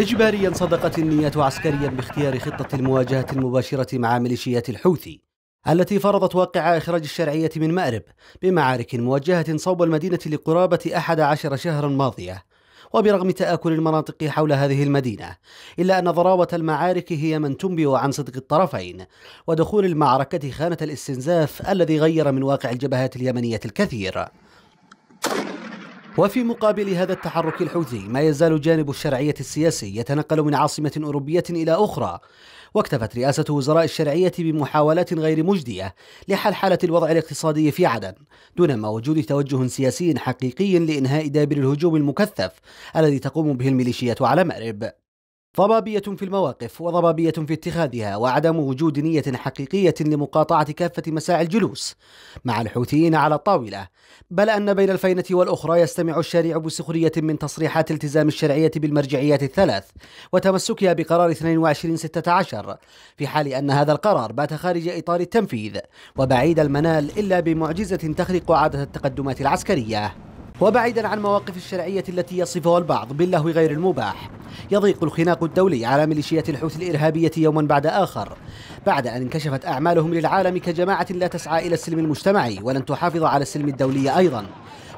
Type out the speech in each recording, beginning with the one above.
إجباريا صدقت النية عسكريا باختيار خطة المواجهة المباشرة مع ميليشيات الحوثي التي فرضت واقع إخراج الشرعية من مأرب بمعارك موجهة صوب المدينة لقرابة أحد عشر شهرا ماضية وبرغم تآكل المناطق حول هذه المدينة إلا أن ضراوة المعارك هي من تنبئ عن صدق الطرفين ودخول المعركة خانة الاستنزاف الذي غير من واقع الجبهات اليمنية الكثير وفي مقابل هذا التحرك الحوثي ما يزال جانب الشرعية السياسي يتنقل من عاصمة أوروبية إلى أخرى واكتفت رئاسة وزراء الشرعية بمحاولات غير مجدية لحلحلة الوضع الاقتصادي في عدن دون ما وجود توجه سياسي حقيقي لإنهاء دابر الهجوم المكثف الذي تقوم به الميليشيات على مأرب ضبابية في المواقف وضبابية في اتخاذها وعدم وجود نية حقيقية لمقاطعة كافة مساعي الجلوس مع الحوثيين على الطاولة بل أن بين الفينة والأخرى يستمع الشارع بسخرية من تصريحات التزام الشرعية بالمرجعيات الثلاث وتمسكها بقرار 2216 في حال أن هذا القرار بات خارج إطار التنفيذ وبعيد المنال إلا بمعجزة تخرق عادة التقدمات العسكرية وبعيدا عن مواقف الشرعية التي يصفها البعض باللهو غير المباح يضيق الخناق الدولي على ميليشيات الحوثي الإرهابية يوما بعد آخر بعد أن انكشفت أعمالهم للعالم كجماعة لا تسعى إلى السلم المجتمعي ولن تحافظ على السلم الدولي أيضا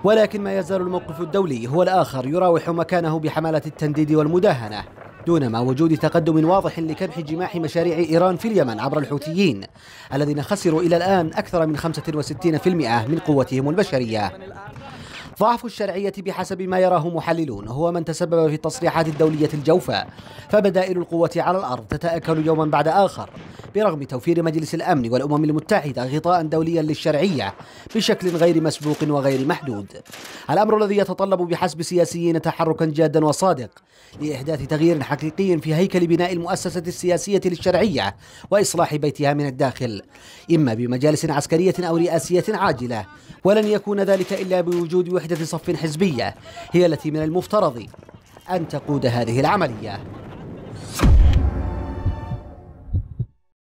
ولكن ما يزال الموقف الدولي هو الآخر يراوح مكانه بحملة التنديد والمداهنة دونما وجود تقدم واضح لكبح جماح مشاريع إيران في اليمن عبر الحوثيين الذين خسروا إلى الآن أكثر من 65% من قوتهم البشرية ضعف الشرعية بحسب ما يراه محللون هو من تسبب في التصريحات الدولية الجوفاء فبدائل القوة على الأرض تتأكل يوما بعد آخر برغم توفير مجلس الأمن والأمم المتحدة غطاء دوليا للشرعية بشكل غير مسبوق وغير محدود الأمر الذي يتطلب بحسب السياسيين تحركا جادا وصادق لإحداث تغيير حقيقي في هيكل بناء المؤسسة السياسية للشرعية وإصلاح بيتها من الداخل إما بمجالس عسكرية أو رئاسية عاجلة ولن يكون ذلك إلا بوجود وحدة صف حزبية هي التي من المفترض أن تقود هذه العملية